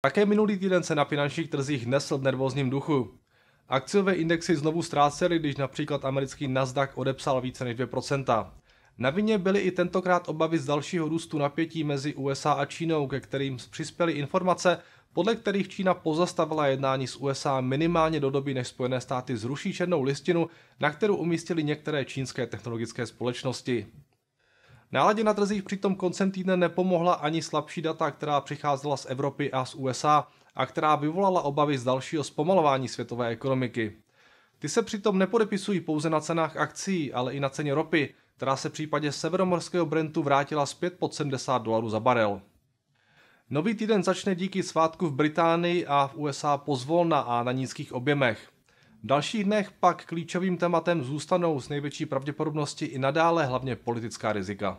Také minulý týden se na finančních trzích nesl v nervózním duchu. Akciové indexy znovu ztrácely, když například americký Nasdaq odepsal více než 2%. Na vině byly i tentokrát obavy z dalšího růstu napětí mezi USA a Čínou, ke kterým přispěly informace, podle kterých Čína pozastavila jednání s USA minimálně do doby, než Spojené státy zruší černou listinu, na kterou umístili některé čínské technologické společnosti. Náladě na trzích přitom koncem týdne nepomohla ani slabší data, která přicházela z Evropy a z USA a která vyvolala obavy z dalšího zpomalování světové ekonomiky. Ty se přitom nepodepisují pouze na cenách akcí, ale i na ceně ropy, která se v případě severomorského Brentu vrátila zpět pod 70 dolarů za barel. Nový týden začne díky svátku v Británii a v USA pozvolna a na nízkých objemech. V dalších dnech pak klíčovým tématem zůstanou s největší pravděpodobností i nadále hlavně politická rizika.